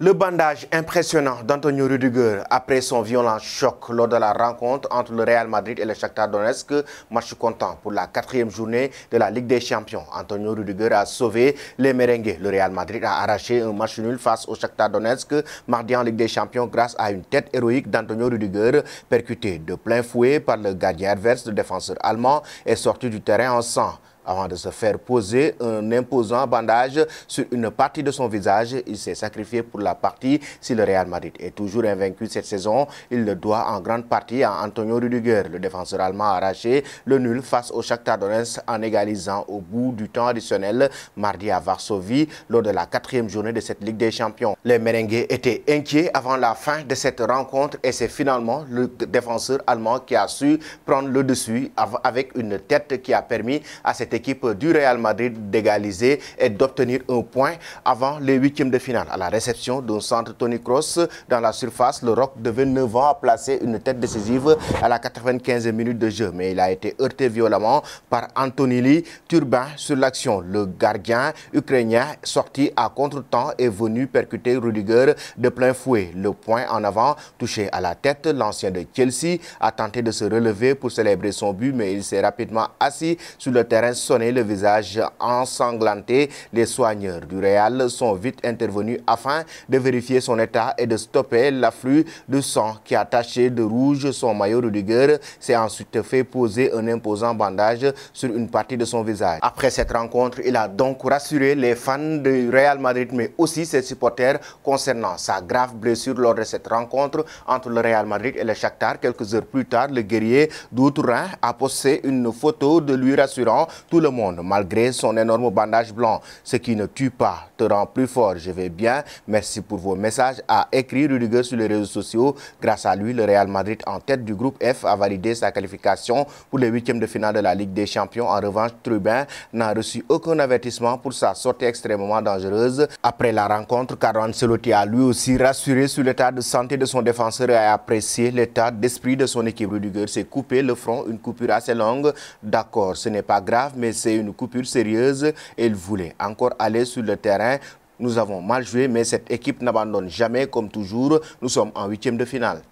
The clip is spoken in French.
Le bandage impressionnant d'Antonio Rudiger après son violent choc lors de la rencontre entre le Real Madrid et le Shakhtar Donetsk, match content pour la quatrième journée de la Ligue des Champions. Antonio Rudiger a sauvé les merengues. Le Real Madrid a arraché un match nul face au Shakhtar Donetsk mardi en Ligue des Champions grâce à une tête héroïque d'Antonio Rudiger Percuté de plein fouet par le gardien adverse, le défenseur allemand, et sorti du terrain en sang. Avant de se faire poser un imposant bandage sur une partie de son visage, il s'est sacrifié pour la partie. Si le Real Madrid est toujours invaincu cette saison, il le doit en grande partie à Antonio Rudiger. Le défenseur allemand a arraché le nul face au Shakhtar Donetsk en égalisant au bout du temps additionnel mardi à Varsovie lors de la quatrième journée de cette Ligue des Champions. Les Merengues étaient inquiets avant la fin de cette rencontre et c'est finalement le défenseur allemand qui a su prendre le dessus avec une tête qui a permis à cette équipe du Real Madrid d'égaliser et d'obtenir un point avant les huitièmes de finale. À la réception d'un centre Tony Cross dans la surface, le Rock devait 29 ans a une tête décisive à la 95e minute de jeu, mais il a été heurté violemment par Anthony Lee Turbin sur l'action. Le gardien ukrainien sorti à contre-temps est venu percuter Rudiger de plein fouet. Le point en avant touché à la tête, l'ancien de Chelsea a tenté de se relever pour célébrer son but, mais il s'est rapidement assis sur le terrain sonné le visage ensanglanté. Les soigneurs du Real sont vite intervenus afin de vérifier son état et de stopper l'afflux de sang qui a taché de rouge son maillot de ligueur. C'est ensuite fait poser un imposant bandage sur une partie de son visage. Après cette rencontre, il a donc rassuré les fans du Real Madrid mais aussi ses supporters concernant sa grave blessure lors de cette rencontre entre le Real Madrid et le Shakhtar. Quelques heures plus tard, le guerrier Doutourin a posté une photo de lui rassurant tout le monde, malgré son énorme bandage blanc. Ce qui ne tue pas te rend plus fort. Je vais bien. Merci pour vos messages. A écrit Rudiger sur les réseaux sociaux. Grâce à lui, le Real Madrid en tête du groupe F a validé sa qualification pour les huitièmes de finale de la Ligue des Champions. En revanche, Trubin n'a reçu aucun avertissement pour sa sortie extrêmement dangereuse. Après la rencontre, Carlo Ancelotti a lui aussi rassuré sur l'état de santé de son défenseur et a apprécié l'état d'esprit de son équipe. Rudiger s'est coupé le front, une coupure assez longue. D'accord, ce n'est pas grave, mais mais c'est une coupure sérieuse. Elle voulait encore aller sur le terrain. Nous avons mal joué, mais cette équipe n'abandonne jamais, comme toujours. Nous sommes en huitième de finale.